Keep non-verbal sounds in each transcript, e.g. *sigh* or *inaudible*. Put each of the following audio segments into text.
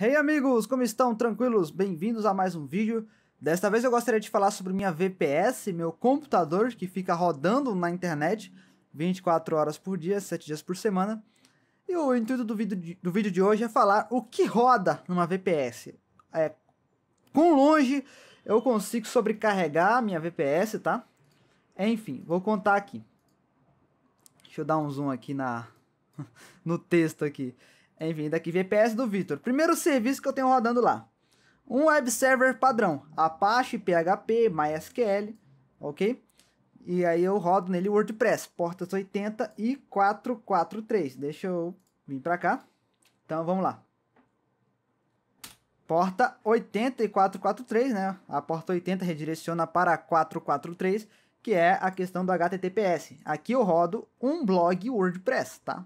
Hey amigos, como estão? Tranquilos? Bem-vindos a mais um vídeo. Desta vez eu gostaria de falar sobre minha VPS, meu computador que fica rodando na internet 24 horas por dia, 7 dias por semana. E o intuito do vídeo de, do vídeo de hoje é falar o que roda numa VPS. É, com longe eu consigo sobrecarregar minha VPS, tá? Enfim, vou contar aqui. Deixa eu dar um zoom aqui na *laughs* no texto aqui. Enfim, daqui VPS do Victor. Primeiro serviço que eu tenho rodando lá. Um web server padrão, Apache, PHP, MySQL, ok? E aí eu rodo nele WordPress, portas 80 e 443. Deixa eu vir para cá. Então vamos lá. Porta 80 e 443, né? A porta 80 redireciona para 443, que é a questão do HTTPS. Aqui eu rodo um blog WordPress, tá?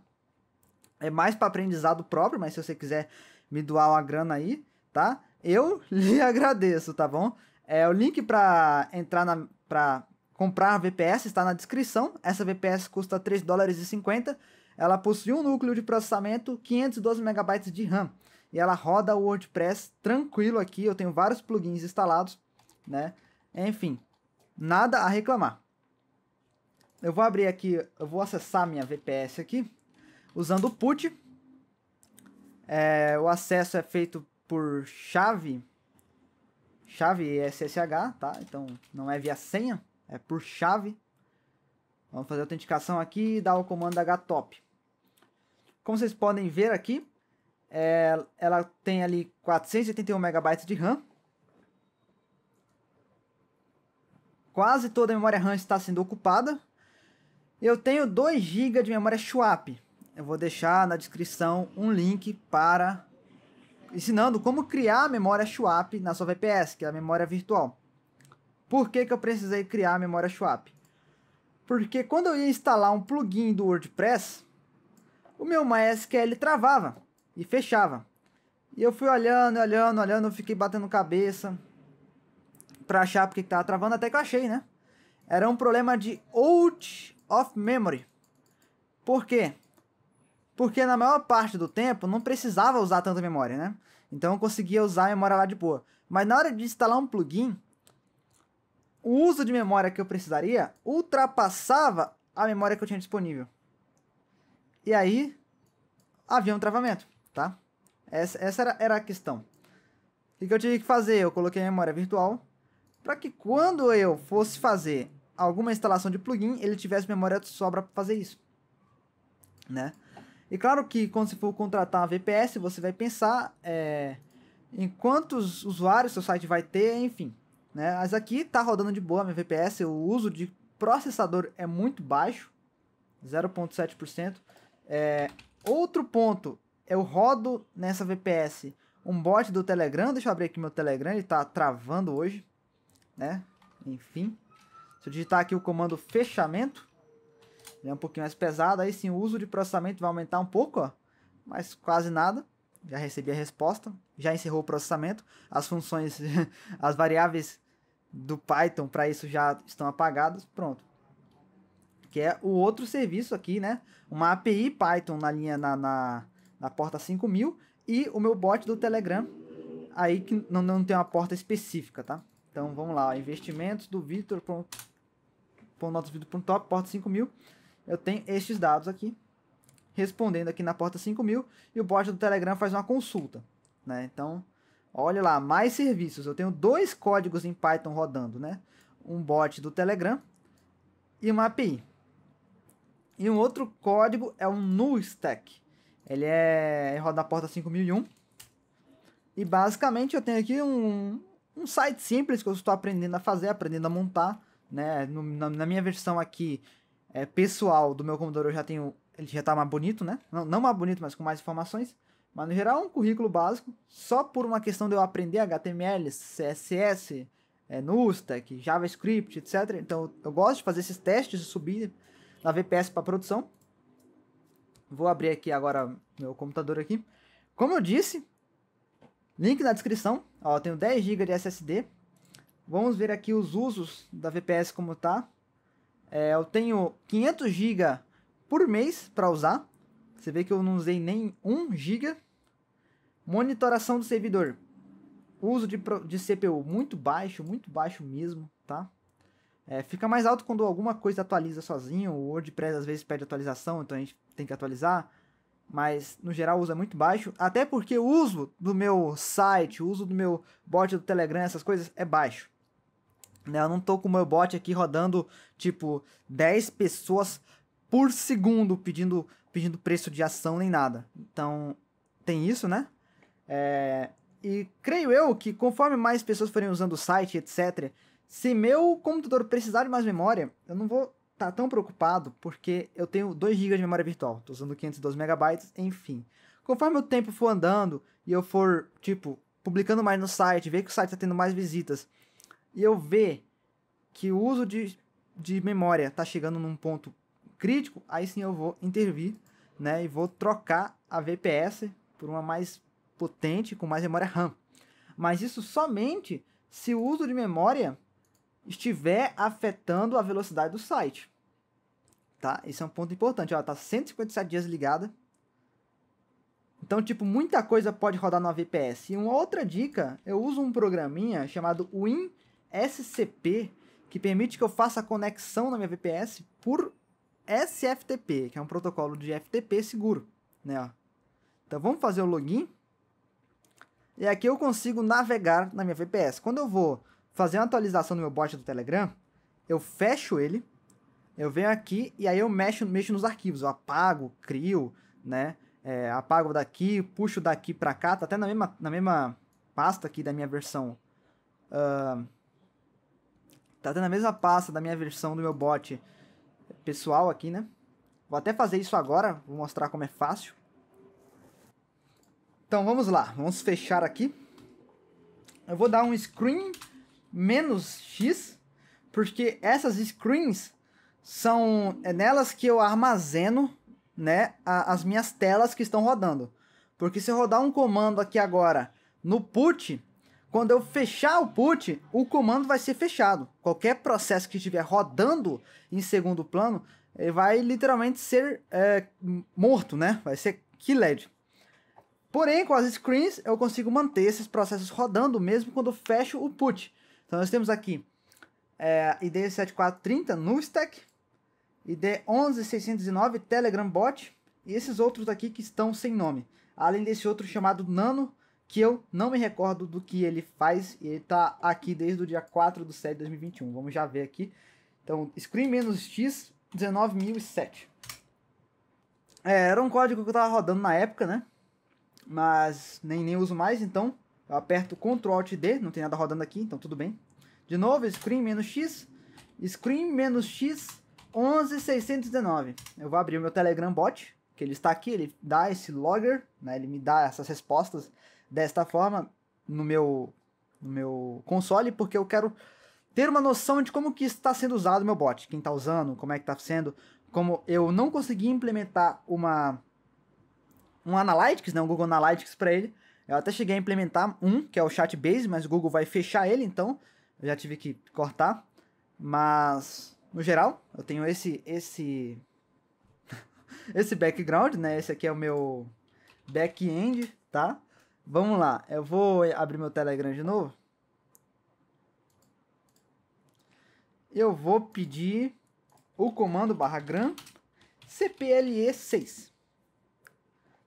É mais para aprendizado próprio, mas se você quiser me doar uma grana aí, tá? Eu *laughs* lhe agradeço, tá bom? É, o link para entrar na para comprar a VPS está na descrição. Essa VPS custa 3 dólares e 50. Ela possui um núcleo de processamento, 512 MB de RAM. E ela roda o WordPress tranquilo aqui. Eu tenho vários plugins instalados, né? Enfim, nada a reclamar. Eu vou abrir aqui, eu vou acessar minha VPS aqui usando o put. É, o acesso é feito por chave, chave SSH, tá? Então não é via senha, é por chave. Vamos fazer a autenticação aqui e dar o comando htop. Como vocês podem ver aqui, é, ela tem ali 481 MB de RAM. Quase toda a memória RAM está sendo ocupada. Eu tenho 2 GB de memória swap eu vou deixar na descrição um link para ensinando como criar a memória SWAP na sua VPS, que é a memória virtual. Por que, que eu precisei criar a memória SWAP? Porque quando eu ia instalar um plugin do WordPress, o meu MySQL travava e fechava. E eu fui olhando, olhando, olhando, fiquei batendo cabeça para achar porque estava travando, até que eu achei, né? Era um problema de out of memory. Por quê? Porque na maior parte do tempo não precisava usar tanta memória, né? Então eu conseguia usar a memória lá de boa. Mas na hora de instalar um plugin, o uso de memória que eu precisaria ultrapassava a memória que eu tinha disponível. E aí havia um travamento, tá? Essa, essa era, era a questão. O que eu tive que fazer? Eu coloquei a memória virtual para que quando eu fosse fazer alguma instalação de plugin, ele tivesse memória de sobra para fazer isso, né? E claro que quando você for contratar uma VPS, você vai pensar é, em quantos usuários seu site vai ter, enfim. Né? Mas aqui está rodando de boa a minha VPS, o uso de processador é muito baixo, 0.7%. É, outro ponto, eu rodo nessa VPS um bot do Telegram, deixa eu abrir aqui meu Telegram, ele está travando hoje, né? Enfim, se eu digitar aqui o comando fechamento, ele é um pouquinho mais pesado, aí sim o uso de processamento vai aumentar um pouco, ó, mas quase nada. Já recebi a resposta, já encerrou o processamento. As funções, *laughs* as variáveis do Python para isso já estão apagadas. Pronto que é o outro serviço aqui, né? Uma API Python na linha na, na, na, porta 5000 e o meu bot do Telegram aí que não, não tem uma porta específica, tá? Então vamos lá, ó, investimentos do Victor por notas vídeo para um top, porta 5000, eu tenho estes dados aqui, respondendo aqui na porta 5000, e o bot do Telegram faz uma consulta, né? Então, olha lá, mais serviços, eu tenho dois códigos em Python rodando, né? Um bot do Telegram e uma API. E um outro código é um NullStack. Ele é roda na porta 5001. E basicamente eu tenho aqui um, um site simples que eu estou aprendendo a fazer, aprendendo a montar né? No, na, na, minha versão aqui é, pessoal do meu computador eu já tenho, ele já tá mais bonito, né? Não, não mais bonito, mas com mais informações. Mas no geral um currículo básico, só por uma questão de eu aprender HTML, CSS, é, Nustack, JavaScript, etc. Então eu gosto de fazer esses testes de subir na VPS para produção. Vou abrir aqui agora meu computador aqui. Como eu disse, link na descrição. Ó, eu tenho 10 GB de SSD, Vamos ver aqui os usos da VPS como tá. É, eu tenho 500 GB por mês para usar. Você vê que eu não usei nem 1 GB. Monitoração do servidor. Uso de, de CPU muito baixo, muito baixo mesmo, tá? É, fica mais alto quando alguma coisa atualiza sozinho. O WordPress às vezes pede atualização, então a gente tem que atualizar. Mas no geral usa muito baixo. Até porque o uso do meu site, o uso do meu bot do Telegram, essas coisas, é baixo. Né? Eu não tô com o meu bot aqui rodando, tipo, 10 pessoas por segundo pedindo, pedindo preço de ação nem nada. Então, tem isso, né? É... E creio eu que conforme mais pessoas forem usando o site, etc., se meu computador precisar de mais memória, eu não vou estar tá tão preocupado, porque eu tenho 2 GB de memória virtual, estou usando 512 MB, enfim. Conforme o tempo for andando e eu for, tipo, publicando mais no site, ver que o site está tendo mais visitas e eu ver que o uso de, de memória está chegando num ponto crítico, aí sim eu vou intervir, né? E vou trocar a VPS por uma mais potente, com mais memória RAM. Mas isso somente se o uso de memória estiver afetando a velocidade do site. Tá? esse é um ponto importante. Ela tá 157 dias ligada. Então, tipo, muita coisa pode rodar na VPS. E uma outra dica, eu uso um programinha chamado Win SCP, que permite que eu faça a conexão na minha VPS por SFTP, que é um protocolo de FTP seguro, né? Então vamos fazer o login. E aqui eu consigo navegar na minha VPS. Quando eu vou fazer uma atualização no meu bot do Telegram, eu fecho ele, eu venho aqui e aí eu mexo, mexo nos arquivos. Eu apago, crio, né? É, apago daqui, puxo daqui para cá, tá até na mesma, na mesma pasta aqui da minha versão. Uh, Tá tendo a mesma pasta da minha versão do meu bot pessoal aqui, né? Vou até fazer isso agora, vou mostrar como é fácil. Então vamos lá, vamos fechar aqui. Eu vou dar um screen menos x, porque essas screens são é nelas que eu armazeno né, a, as minhas telas que estão rodando. Porque se eu rodar um comando aqui agora no put, quando eu fechar o put, o comando vai ser fechado. Qualquer processo que estiver rodando em segundo plano vai literalmente ser é, morto, né? Vai ser killed. Porém, com as screens, eu consigo manter esses processos rodando mesmo quando eu fecho o put. Então, nós temos aqui é, ID 7430 no stack, ID 11609 Telegram bot e esses outros aqui que estão sem nome. Além desse outro chamado Nano, que eu não me recordo do que ele faz, e ele tá aqui desde o dia 4 do 7 de 2021. Vamos já ver aqui. Então, Screen menos X, 19.007. É, era um código que eu tava rodando na época, né? Mas nem, nem uso mais, então eu aperto Ctrl Alt D, não tem nada rodando aqui, então tudo bem. De novo, Screen menos X, scream menos X, 11619. Eu vou abrir o meu Telegram bot, que ele está aqui, ele dá esse logger, né? Ele me dá essas respostas desta forma no meu, no meu console, porque eu quero ter uma noção de como que está sendo usado o meu bot, quem está usando, como é que está sendo, como eu não consegui implementar uma um Analytics, né, um Google Analytics para ele. Eu até cheguei a implementar um, que é o Chatbase, mas o Google vai fechar ele, então eu já tive que cortar. Mas no geral, eu tenho esse esse *laughs* esse background, né? Esse aqui é o meu back-end, tá? Vamos lá, eu vou abrir meu Telegram de novo. Eu vou pedir o comando barra gram cple6.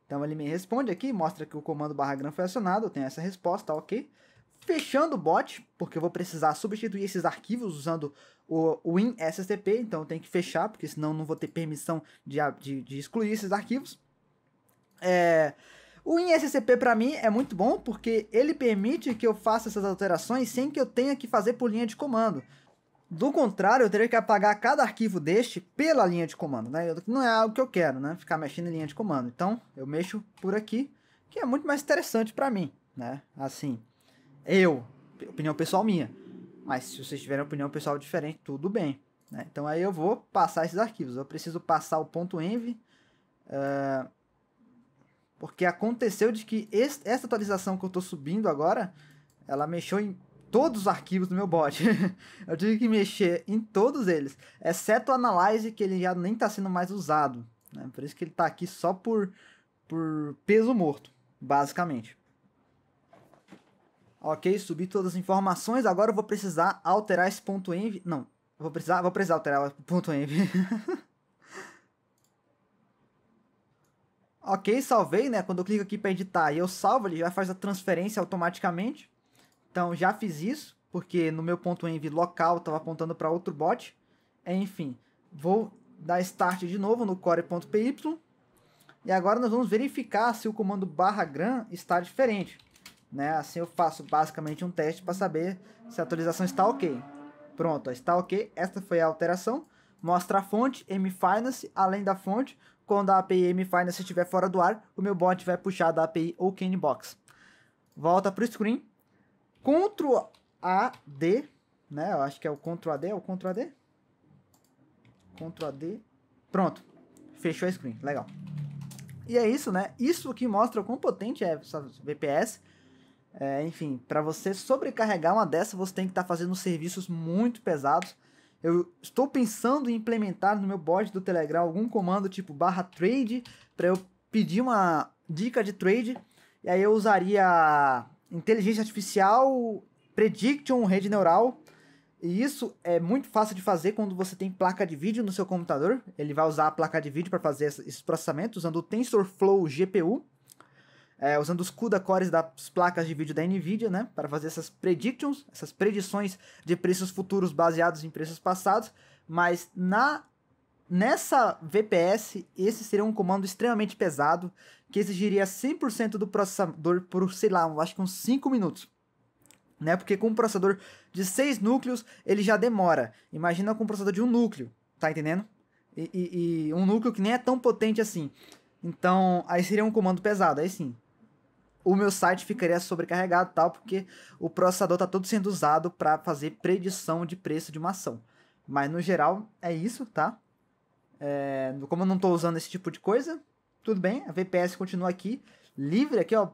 Então ele me responde aqui, mostra que o comando barra gram foi acionado, eu tenho essa resposta, ok. Fechando o bot, porque eu vou precisar substituir esses arquivos usando o WinSSTP, então eu tenho que fechar, porque senão não vou ter permissão de, de, de excluir esses arquivos. É, o INSCP para mim é muito bom porque ele permite que eu faça essas alterações sem que eu tenha que fazer por linha de comando. Do contrário, eu teria que apagar cada arquivo deste pela linha de comando, né? Não é algo que eu quero, né? Ficar mexendo em linha de comando. Então, eu mexo por aqui, que é muito mais interessante para mim, né? Assim, eu, opinião pessoal minha. Mas se vocês tiverem opinião pessoal diferente, tudo bem. Né? Então aí eu vou passar esses arquivos. Eu preciso passar o ponto .env, uh, porque aconteceu de que esse, essa atualização que eu estou subindo agora, ela mexeu em todos os arquivos do meu bot. *laughs* eu tive que mexer em todos eles, exceto o Analyze, que ele já nem está sendo mais usado. Né? Por isso que ele está aqui só por, por peso morto, basicamente. Ok, subi todas as informações. Agora eu vou precisar alterar esse ponto .env. Não, vou precisar, vou precisar alterar o ponto .env. *laughs* Ok, salvei, né? Quando eu clico aqui para editar e eu salvo, ele já faz a transferência automaticamente. Então já fiz isso, porque no meu ponto .env local estava apontando para outro bot. Enfim, vou dar start de novo no core.py. E agora nós vamos verificar se o comando barra gram está diferente. Né? Assim eu faço basicamente um teste para saber se a atualização está ok. Pronto, está ok. Esta foi a alteração. Mostra a fonte, mfinance, além da fonte, quando a API mFinance estiver fora do ar, o meu bot vai puxar da API ou Box. Volta para o screen. Ctrl AD, né? Eu acho que é o Ctrl AD, é o Ctrl AD? Ctrl AD. Pronto. Fechou a screen. Legal. E é isso, né? Isso que mostra o quão potente é essa VPS. É, enfim, para você sobrecarregar uma dessa, você tem que estar tá fazendo serviços muito pesados. Eu estou pensando em implementar no meu bot do Telegram algum comando tipo barra trade para eu pedir uma dica de trade. E aí eu usaria inteligência artificial, prediction, rede neural. E isso é muito fácil de fazer quando você tem placa de vídeo no seu computador. Ele vai usar a placa de vídeo para fazer esse processamento usando o TensorFlow GPU é, usando os CUDA cores das placas de vídeo da NVIDIA, né, para fazer essas predictions, essas predições de preços futuros baseados em preços passados, mas na nessa VPS esse seria um comando extremamente pesado que exigiria 100% do processador por, sei lá, acho que uns 5 minutos. Né? Porque com um processador de 6 núcleos, ele já demora. Imagina com um processador de um núcleo, tá entendendo? E, e, e um núcleo que nem é tão potente assim. Então, aí seria um comando pesado, aí sim o meu site ficaria sobrecarregado tal, porque o processador está todo sendo usado para fazer predição de preço de uma ação. Mas no geral é isso, tá? É, como eu não estou usando esse tipo de coisa, tudo bem, a VPS continua aqui, livre aqui, ó.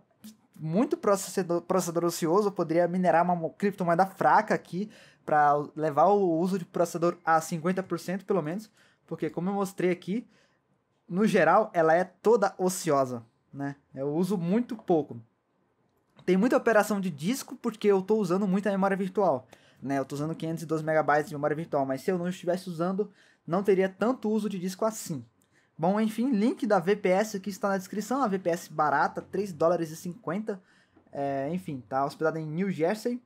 Muito processador, processador ocioso, poderia minerar uma criptomoeda fraca aqui para levar o uso de processador a 50% pelo menos, porque como eu mostrei aqui, no geral ela é toda ociosa né? Eu uso muito pouco. Tem muita operação de disco porque eu estou usando muita memória virtual, né? Eu estou usando 512 MB de memória virtual, mas se eu não estivesse usando, não teria tanto uso de disco assim. Bom, enfim, link da VPS que está na descrição, a VPS barata, 3 dólares e 50. É, enfim, tá hospedada em New Jersey.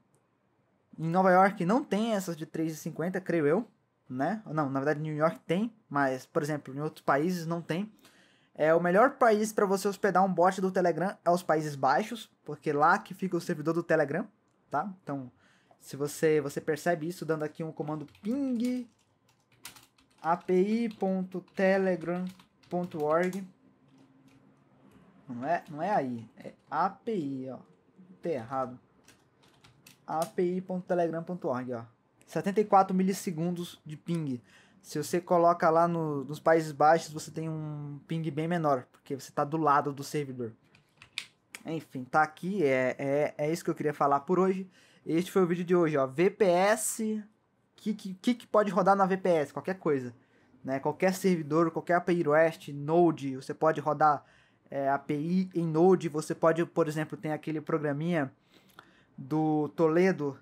Em Nova York não tem essas de 3,50, creio eu, né? Não, na verdade New York tem, mas por exemplo, em outros países não tem. É, o melhor país para você hospedar um bot do Telegram é os Países Baixos, porque lá que fica o servidor do Telegram, tá? Então, se você, você percebe isso dando aqui um comando ping api.telegram.org. Não é, não é aí, é API, ó. Tá errado. api.telegram.org, ó. 74 milissegundos de ping. Se você coloca lá no, nos Países Baixos, você tem um ping bem menor, porque você está do lado do servidor. Enfim, tá aqui, é, é, é isso que eu queria falar por hoje. Este foi o vídeo de hoje, ó. VPS, o que, que, que pode rodar na VPS? Qualquer coisa. Né? Qualquer servidor, qualquer API REST, Node, você pode rodar é, API em Node. Você pode, por exemplo, tem aquele programinha do Toledo,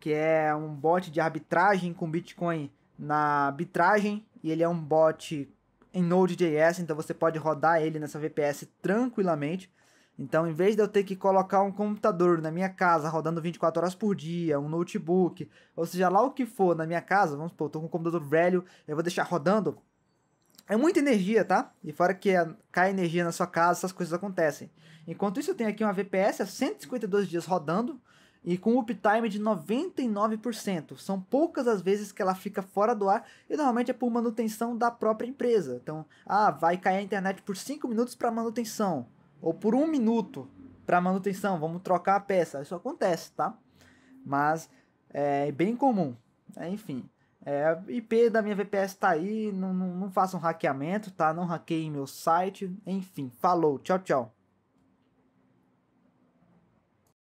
que é um bot de arbitragem com Bitcoin na arbitragem e ele é um bot em Node.js, então você pode rodar ele nessa VPS tranquilamente. Então, em vez de eu ter que colocar um computador na minha casa rodando 24 horas por dia, um notebook, ou seja lá o que for na minha casa, vamos supor, eu tô com um computador velho, eu vou deixar rodando. É muita energia, tá? E fora que é, cai energia na sua casa, essas coisas acontecem. Enquanto isso, eu tenho aqui uma VPS a 152 dias rodando, e com uptime de 99%. São poucas as vezes que ela fica fora do ar e normalmente é por manutenção da própria empresa. Então, ah, vai cair a internet por 5 minutos para manutenção ou por 1 um minuto para manutenção, vamos trocar a peça. Isso acontece, tá? Mas é, é bem comum. É, enfim, é, IP da minha VPS tá aí, não, não, não façam um hackeamento, tá? Não hackeiem meu site. Enfim, falou, tchau, tchau.